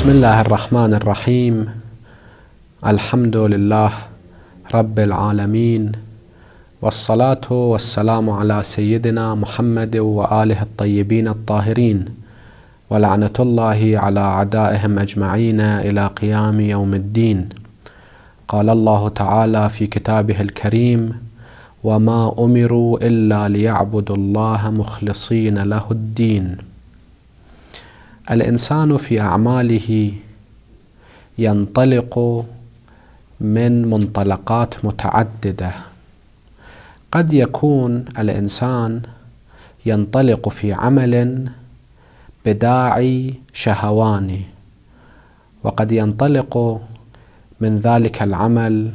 بسم الله الرحمن الرحيم الحمد لله رب العالمين والصلاة والسلام على سيدنا محمد وآله الطيبين الطاهرين ولعنة الله على أعدائهم أجمعين إلى قيام يوم الدين قال الله تعالى في كتابه الكريم وما أمروا إلا ليعبدوا الله مخلصين له الدين الانسان في اعماله ينطلق من منطلقات متعدده قد يكون الانسان ينطلق في عمل بداعي شهواني وقد ينطلق من ذلك العمل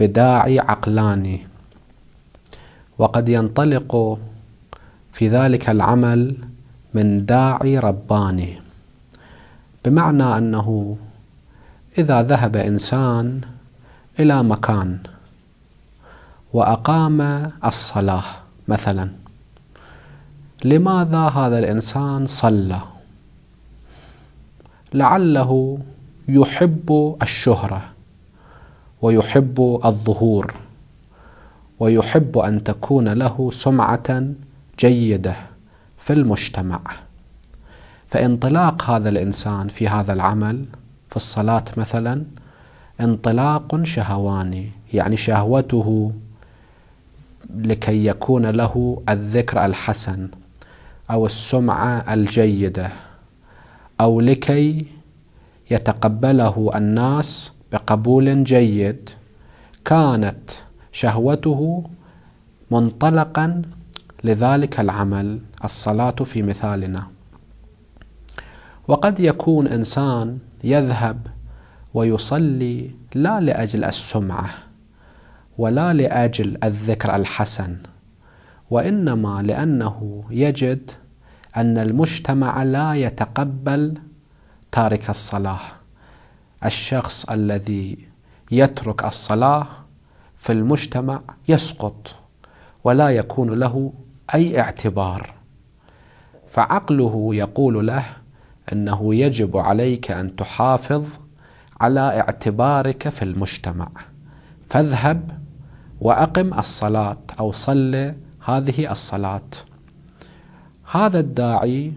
بداعي عقلاني وقد ينطلق في ذلك العمل من داعي رباني بمعنى أنه إذا ذهب إنسان إلى مكان وأقام الصلاة مثلا لماذا هذا الإنسان صلى لعله يحب الشهرة ويحب الظهور ويحب أن تكون له سمعة جيدة في المجتمع فانطلاق هذا الانسان في هذا العمل في الصلاه مثلا انطلاق شهواني يعني شهوته لكي يكون له الذكر الحسن او السمعه الجيده او لكي يتقبله الناس بقبول جيد كانت شهوته منطلقا لذلك العمل الصلاة في مثالنا وقد يكون إنسان يذهب ويصلي لا لأجل السمعة ولا لأجل الذكر الحسن وإنما لأنه يجد أن المجتمع لا يتقبل تارك الصلاة الشخص الذي يترك الصلاة في المجتمع يسقط ولا يكون له أي اعتبار فعقله يقول له أنه يجب عليك أن تحافظ على اعتبارك في المجتمع فاذهب وأقم الصلاة أو صل هذه الصلاة هذا الداعي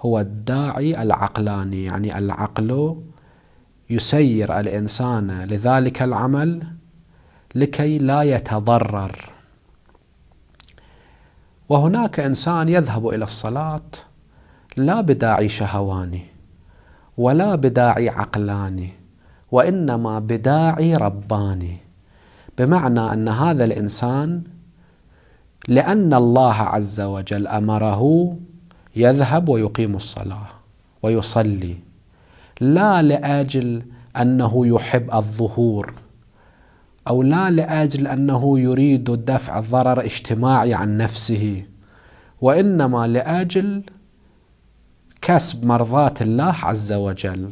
هو الداعي العقلاني يعني العقل يسير الإنسان لذلك العمل لكي لا يتضرر وهناك انسان يذهب الى الصلاه لا بداعي شهواني ولا بداعي عقلاني وانما بداعي رباني بمعنى ان هذا الانسان لان الله عز وجل امره يذهب ويقيم الصلاه ويصلي لا لاجل انه يحب الظهور أو لا لأجل أنه يريد دفع ضرر اجتماعي عن نفسه وإنما لأجل كسب مرضاة الله عز وجل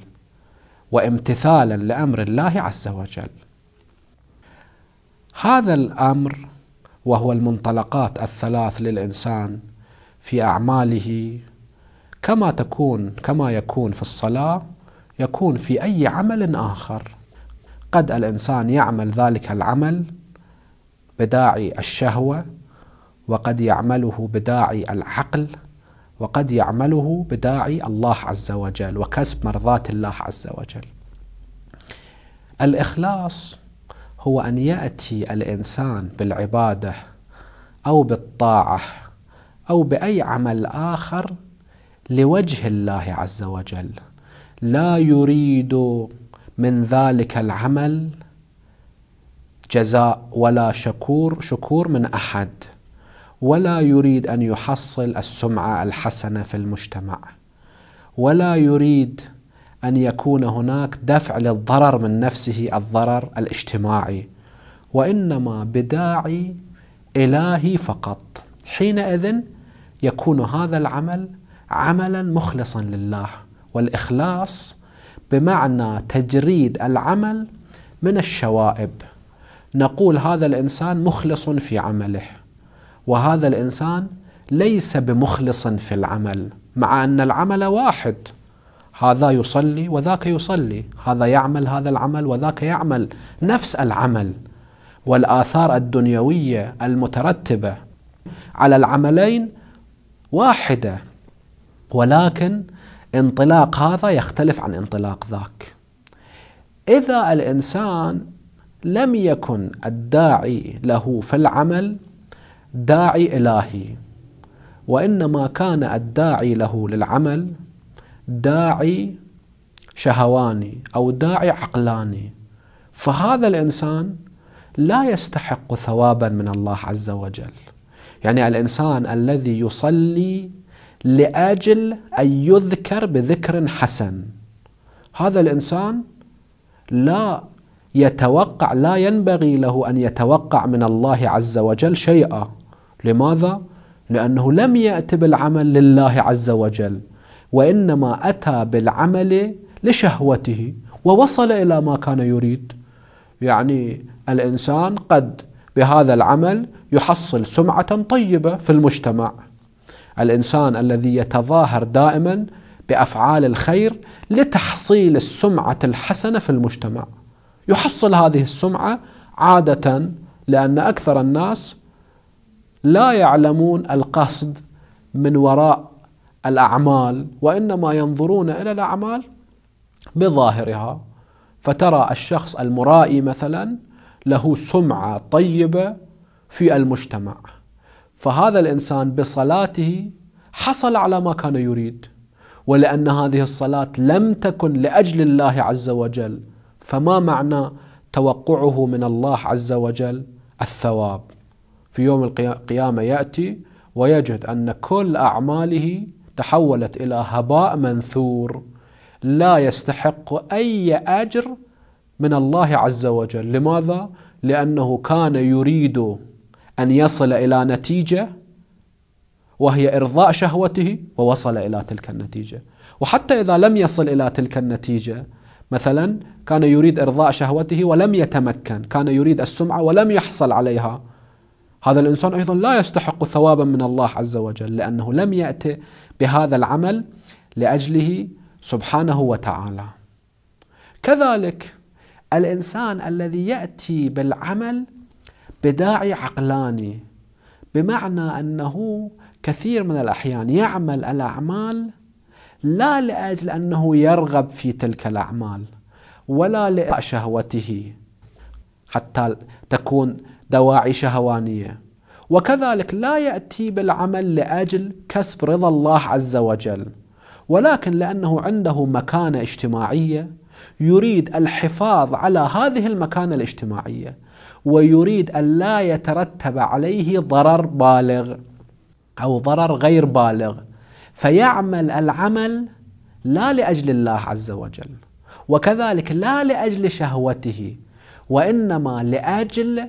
وامتثالا لأمر الله عز وجل هذا الأمر وهو المنطلقات الثلاث للإنسان في أعماله كما تكون كما يكون في الصلاة يكون في أي عمل آخر قد الإنسان يعمل ذلك العمل بداعي الشهوة وقد يعمله بداعي العقل وقد يعمله بداعي الله عز وجل وكسب مرضات الله عز وجل. الإخلاص هو أن يأتي الإنسان بالعبادة أو بالطاعة أو بأي عمل آخر لوجه الله عز وجل لا يريد من ذلك العمل جزاء ولا شكور شكور من احد ولا يريد ان يحصل السمعه الحسنه في المجتمع ولا يريد ان يكون هناك دفع للضرر من نفسه الضرر الاجتماعي وانما بداعي الهي فقط حينئذ يكون هذا العمل عملا مخلصا لله والاخلاص بمعنى تجريد العمل من الشوائب نقول هذا الانسان مخلص في عمله وهذا الانسان ليس بمخلص في العمل مع ان العمل واحد هذا يصلي وذاك يصلي هذا يعمل هذا العمل وذاك يعمل نفس العمل والاثار الدنيويه المترتبه على العملين واحده ولكن انطلاق هذا يختلف عن انطلاق ذاك إذا الإنسان لم يكن الداعي له في العمل داعي إلهي وإنما كان الداعي له للعمل داعي شهواني أو داعي عقلاني فهذا الإنسان لا يستحق ثوابا من الله عز وجل يعني الإنسان الذي يصلي لأجل أن يذكر بذكر حسن هذا الإنسان لا يتوقع لا ينبغي له أن يتوقع من الله عز وجل شيئا لماذا؟ لأنه لم يأت بالعمل لله عز وجل وإنما أتى بالعمل لشهوته ووصل إلى ما كان يريد يعني الإنسان قد بهذا العمل يحصل سمعة طيبة في المجتمع الانسان الذي يتظاهر دائما بافعال الخير لتحصيل السمعه الحسنه في المجتمع. يحصل هذه السمعه عاده لان اكثر الناس لا يعلمون القصد من وراء الاعمال وانما ينظرون الى الاعمال بظاهرها فترى الشخص المرائي مثلا له سمعه طيبه في المجتمع فهذا الانسان بصلاته حصل على ما كان يريد ولان هذه الصلاه لم تكن لاجل الله عز وجل فما معنى توقعه من الله عز وجل الثواب في يوم القيامه ياتي ويجد ان كل اعماله تحولت الى هباء منثور لا يستحق اي اجر من الله عز وجل لماذا لانه كان يريد أن يصل إلى نتيجة وهي إرضاء شهوته ووصل إلى تلك النتيجة وحتى إذا لم يصل إلى تلك النتيجة مثلا كان يريد إرضاء شهوته ولم يتمكن كان يريد السمعة ولم يحصل عليها هذا الإنسان أيضا لا يستحق ثوابا من الله عز وجل لأنه لم يأتي بهذا العمل لأجله سبحانه وتعالى كذلك الإنسان الذي يأتي بالعمل بداعي عقلاني بمعنى انه كثير من الاحيان يعمل الاعمال لا لاجل انه يرغب في تلك الاعمال ولا لشهوته حتى تكون دواعي شهوانيه وكذلك لا ياتي بالعمل لاجل كسب رضا الله عز وجل ولكن لانه عنده مكانه اجتماعيه يريد الحفاظ على هذه المكانه الاجتماعيه ويريد أن لا يترتب عليه ضرر بالغ أو ضرر غير بالغ فيعمل العمل لا لأجل الله عز وجل وكذلك لا لأجل شهوته وإنما لأجل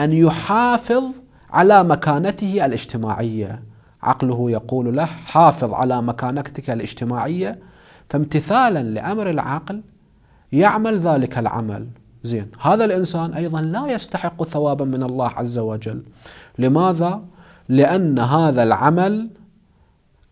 أن يحافظ على مكانته الاجتماعية عقله يقول له حافظ على مكانتك الاجتماعية فامتثالا لأمر العقل يعمل ذلك العمل زين هذا الإنسان أيضا لا يستحق ثوابا من الله عز وجل لماذا؟ لأن هذا العمل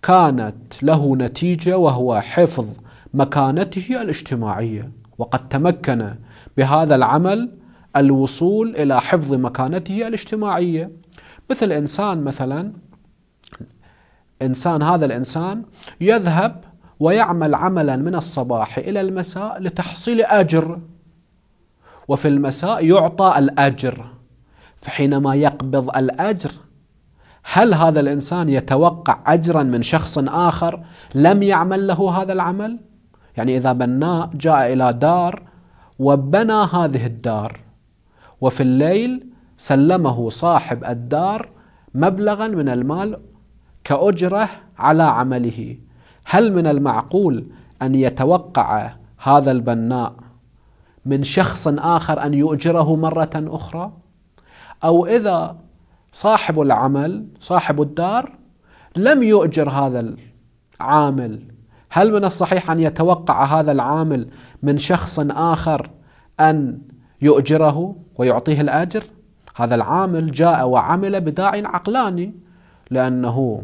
كانت له نتيجة وهو حفظ مكانته الاجتماعية وقد تمكن بهذا العمل الوصول إلى حفظ مكانته الاجتماعية مثل إنسان مثلا إنسان هذا الإنسان يذهب ويعمل عملا من الصباح إلى المساء لتحصيل أجر وفي المساء يعطى الأجر فحينما يقبض الأجر هل هذا الإنسان يتوقع أجرا من شخص آخر لم يعمل له هذا العمل؟ يعني إذا بناء جاء إلى دار وبنى هذه الدار وفي الليل سلمه صاحب الدار مبلغا من المال كأجره على عمله هل من المعقول أن يتوقع هذا البناء من شخص اخر ان يؤجره مره اخرى او اذا صاحب العمل صاحب الدار لم يؤجر هذا العامل هل من الصحيح ان يتوقع هذا العامل من شخص اخر ان يؤجره ويعطيه الاجر هذا العامل جاء وعمل بداع عقلاني لانه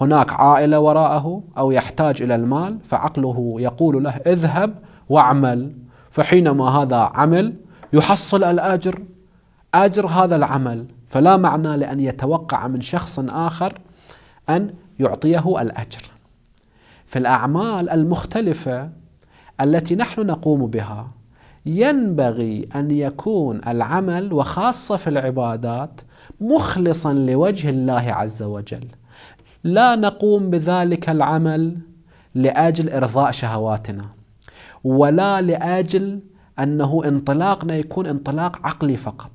هناك عائله وراءه او يحتاج الى المال فعقله يقول له اذهب واعمل فحينما هذا عمل يحصل الأجر أجر هذا العمل فلا معنى لأن يتوقع من شخص آخر أن يعطيه الأجر في الأعمال المختلفة التي نحن نقوم بها ينبغي أن يكون العمل وخاصة في العبادات مخلصا لوجه الله عز وجل لا نقوم بذلك العمل لأجل إرضاء شهواتنا ولا لاجل انه انطلاقنا يكون انطلاق عقلي فقط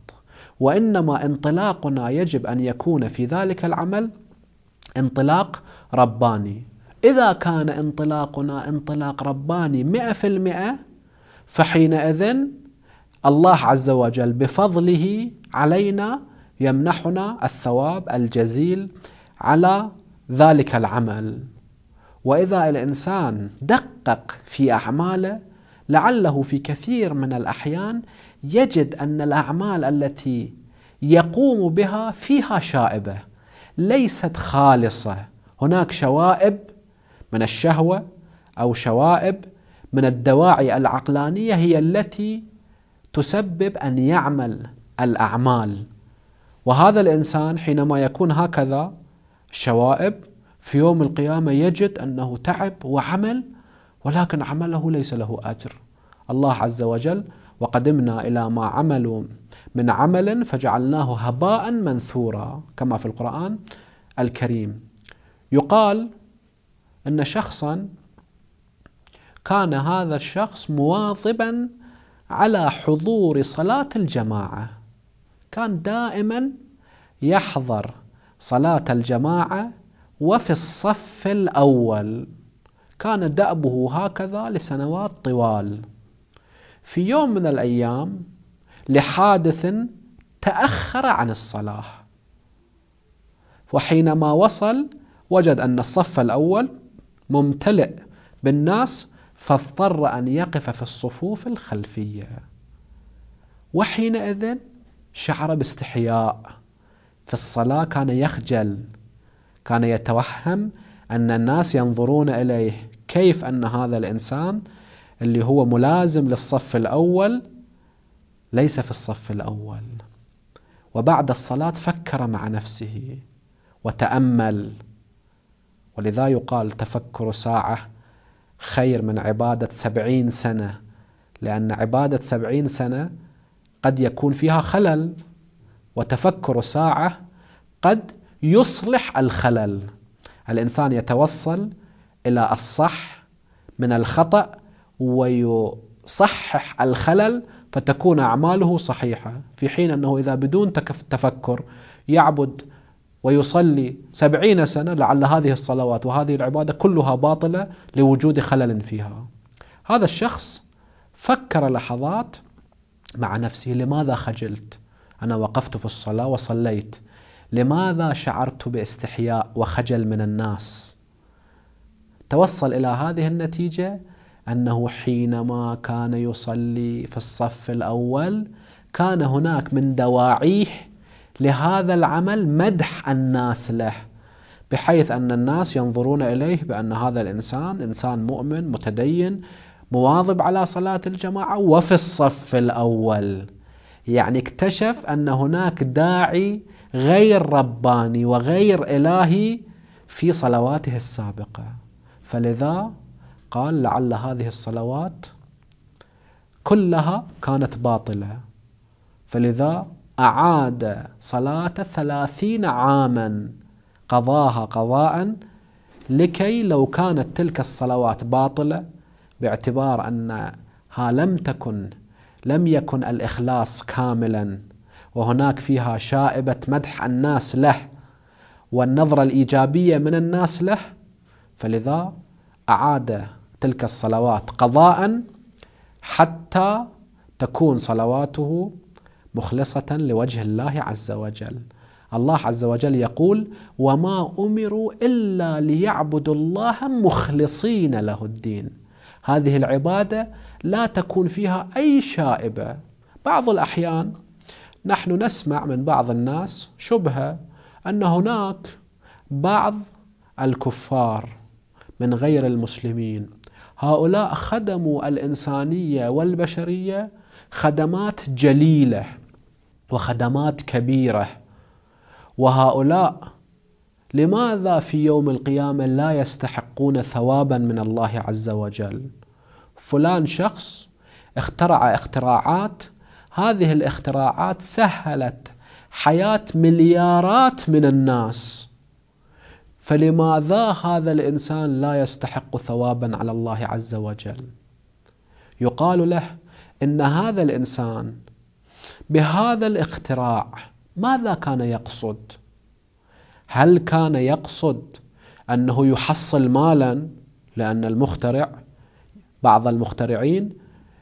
وانما انطلاقنا يجب ان يكون في ذلك العمل انطلاق رباني اذا كان انطلاقنا انطلاق رباني مئة في المئة فحينئذ الله عز وجل بفضله علينا يمنحنا الثواب الجزيل على ذلك العمل واذا الانسان دقق في اعماله لعله في كثير من الاحيان يجد ان الاعمال التي يقوم بها فيها شائبه ليست خالصه هناك شوائب من الشهوه او شوائب من الدواعي العقلانيه هي التي تسبب ان يعمل الاعمال وهذا الانسان حينما يكون هكذا شوائب في يوم القيامة يجد أنه تعب وعمل ولكن عمله ليس له أجر الله عز وجل وقدمنا إلى ما عملوا من عمل فجعلناه هباء منثورا كما في القرآن الكريم يقال أن شخصا كان هذا الشخص مواظبا على حضور صلاة الجماعة كان دائما يحضر صلاة الجماعة وفي الصف الأول كان دأبه هكذا لسنوات طوال في يوم من الأيام لحادث تأخر عن الصلاة وحينما وصل وجد أن الصف الأول ممتلئ بالناس فاضطر أن يقف في الصفوف الخلفية وحينئذ شعر باستحياء في الصلاة كان يخجل كان يتوهم أن الناس ينظرون إليه كيف أن هذا الإنسان اللي هو ملازم للصف الأول ليس في الصف الأول وبعد الصلاة فكر مع نفسه وتأمل ولذا يقال تفكر ساعة خير من عبادة سبعين سنة لأن عبادة سبعين سنة قد يكون فيها خلل وتفكر ساعة قد يصلح الخلل الإنسان يتوصل إلى الصح من الخطأ ويصحح الخلل فتكون أعماله صحيحة في حين أنه إذا بدون تفكر يعبد ويصلي سبعين سنة لعل هذه الصلوات وهذه العبادة كلها باطلة لوجود خلل فيها هذا الشخص فكر لحظات مع نفسه لماذا خجلت أنا وقفت في الصلاة وصليت لماذا شعرت باستحياء وخجل من الناس توصل الى هذه النتيجه انه حينما كان يصلي في الصف الاول كان هناك من دواعيه لهذا العمل مدح الناس له بحيث ان الناس ينظرون اليه بان هذا الانسان انسان مؤمن متدين مواظب على صلاه الجماعه وفي الصف الاول يعني اكتشف أن هناك داعي غير رباني وغير إلهي في صلواته السابقة فلذا قال لعل هذه الصلوات كلها كانت باطلة فلذا أعاد صلاة ثلاثين عاما قضاها قضاء لكي لو كانت تلك الصلوات باطلة باعتبار أنها لم تكن لم يكن الاخلاص كاملا وهناك فيها شائبه مدح الناس له والنظره الايجابيه من الناس له فلذا اعاد تلك الصلوات قضاء حتى تكون صلواته مخلصه لوجه الله عز وجل الله عز وجل يقول وما امروا الا ليعبدوا الله مخلصين له الدين هذه العباده لا تكون فيها أي شائبة بعض الأحيان نحن نسمع من بعض الناس شبهة أن هناك بعض الكفار من غير المسلمين هؤلاء خدموا الإنسانية والبشرية خدمات جليلة وخدمات كبيرة وهؤلاء لماذا في يوم القيامة لا يستحقون ثوابا من الله عز وجل؟ فلان شخص اخترع اختراعات هذه الاختراعات سهلت حياة مليارات من الناس فلماذا هذا الإنسان لا يستحق ثوابا على الله عز وجل يقال له إن هذا الإنسان بهذا الاختراع ماذا كان يقصد هل كان يقصد أنه يحصل مالا لأن المخترع بعض المخترعين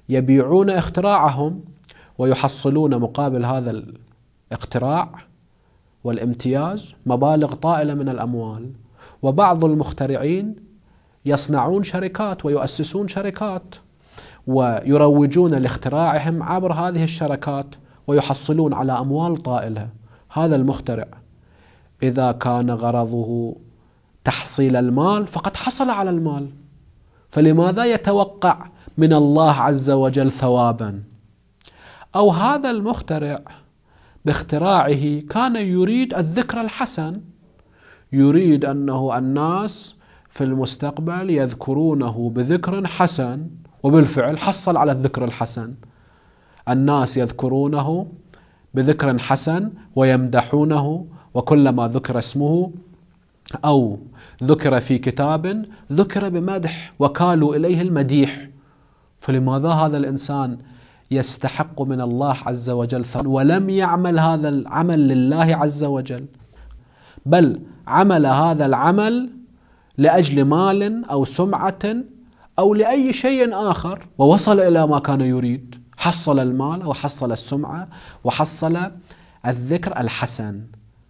يبيعون اختراعهم ويحصلون مقابل هذا الاختراع والامتياز مبالغ طائله من الاموال وبعض المخترعين يصنعون شركات ويؤسسون شركات ويروجون لاختراعهم عبر هذه الشركات ويحصلون على اموال طائله هذا المخترع اذا كان غرضه تحصيل المال فقد حصل على المال فلماذا يتوقع من الله عز وجل ثوابا او هذا المخترع باختراعه كان يريد الذكر الحسن يريد انه الناس في المستقبل يذكرونه بذكر حسن وبالفعل حصل على الذكر الحسن الناس يذكرونه بذكر حسن ويمدحونه وكلما ذكر اسمه أو ذكر في كتاب ذكر بمدح وكالوا إليه المديح فلماذا هذا الإنسان يستحق من الله عز وجل ولم يعمل هذا العمل لله عز وجل بل عمل هذا العمل لأجل مال أو سمعة أو لأي شيء آخر ووصل إلى ما كان يريد حصل المال وحصل السمعة وحصل الذكر الحسن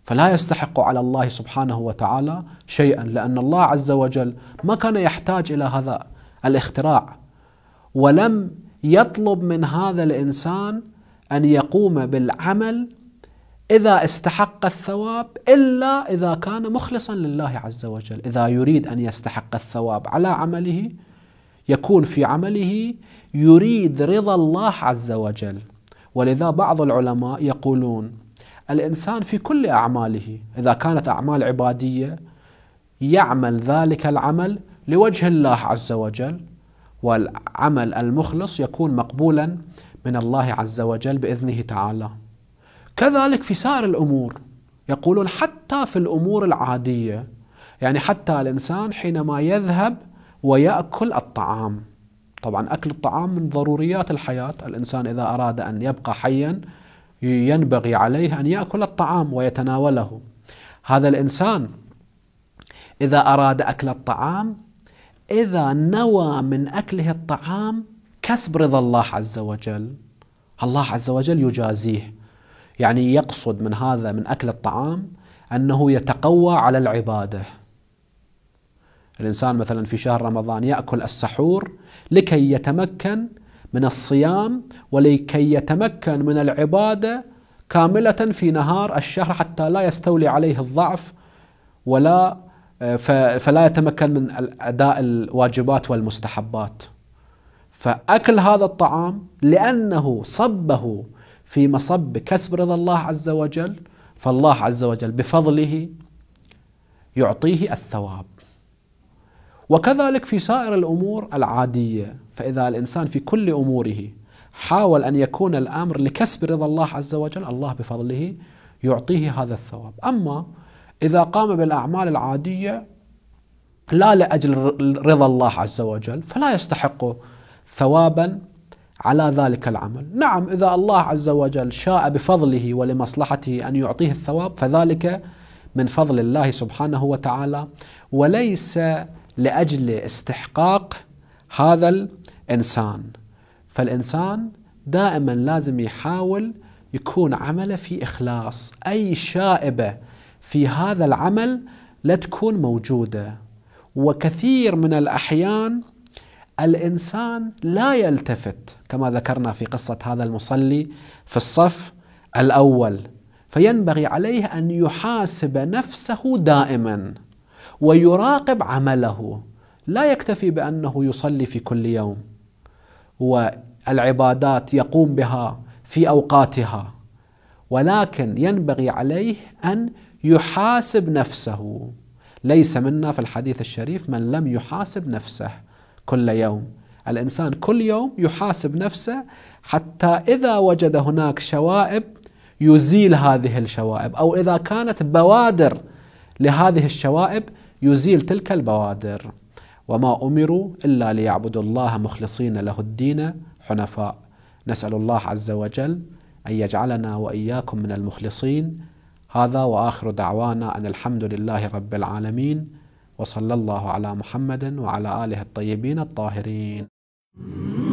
فلا يستحق على الله سبحانه وتعالى شيئا لأن الله عز وجل ما كان يحتاج إلى هذا الاختراع ولم يطلب من هذا الإنسان أن يقوم بالعمل إذا استحق الثواب إلا إذا كان مخلصا لله عز وجل إذا يريد أن يستحق الثواب على عمله يكون في عمله يريد رضا الله عز وجل ولذا بعض العلماء يقولون الإنسان في كل أعماله إذا كانت أعمال عبادية يعمل ذلك العمل لوجه الله عز وجل والعمل المخلص يكون مقبولا من الله عز وجل بإذنه تعالى كذلك في سائر الأمور يقولون حتى في الأمور العادية يعني حتى الإنسان حينما يذهب ويأكل الطعام طبعا أكل الطعام من ضروريات الحياة الإنسان إذا أراد أن يبقى حيا ينبغي عليه أن يأكل الطعام ويتناوله هذا الإنسان إذا أراد أكل الطعام إذا نوى من أكله الطعام كسب رضا الله عز وجل الله عز وجل يجازيه يعني يقصد من هذا من أكل الطعام أنه يتقوى على العبادة الإنسان مثلا في شهر رمضان يأكل السحور لكي يتمكن من الصيام ولكي يتمكن من العبادة كاملة في نهار الشهر حتى لا يستولي عليه الضعف ولا آه، فلا يتمكن من أداء الواجبات والمستحبات فأكل هذا الطعام لأنه صبه في مصب كسب رضا الله عز وجل فالله عز وجل بفضله يعطيه الثواب وكذلك في سائر الأمور العادية فإذا الإنسان في كل أموره حاول أن يكون الأمر لكسب رضا الله عز وجل الله بفضله يعطيه هذا الثواب أما إذا قام بالأعمال العادية لا لأجل رضا الله عز وجل فلا يستحق ثوابا على ذلك العمل نعم إذا الله عز وجل شاء بفضله ولمصلحته أن يعطيه الثواب فذلك من فضل الله سبحانه وتعالى وليس لأجل استحقاق هذا إنسان فالإنسان دائما لازم يحاول يكون عمله في إخلاص أي شائبة في هذا العمل لا تكون موجودة وكثير من الأحيان الإنسان لا يلتفت كما ذكرنا في قصة هذا المصلي في الصف الأول فينبغي عليه أن يحاسب نفسه دائما ويراقب عمله لا يكتفي بأنه يصلي في كل يوم والعبادات يقوم بها في اوقاتها ولكن ينبغي عليه ان يحاسب نفسه ليس منا في الحديث الشريف من لم يحاسب نفسه كل يوم الانسان كل يوم يحاسب نفسه حتى اذا وجد هناك شوائب يزيل هذه الشوائب او اذا كانت بوادر لهذه الشوائب يزيل تلك البوادر وما امروا الا ليعبدوا الله مخلصين له الدين حنفاء نسال الله عز وجل ان يجعلنا واياكم من المخلصين هذا واخر دعوانا ان الحمد لله رب العالمين وصلى الله على محمد وعلى اله الطيبين الطاهرين